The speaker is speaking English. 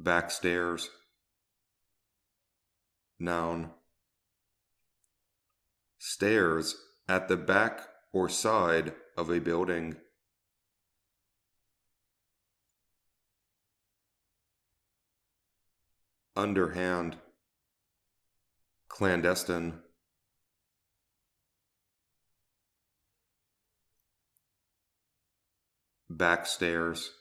Backstairs. noun, stairs at the back or side of a building. Underhand, clandestine. Backstairs.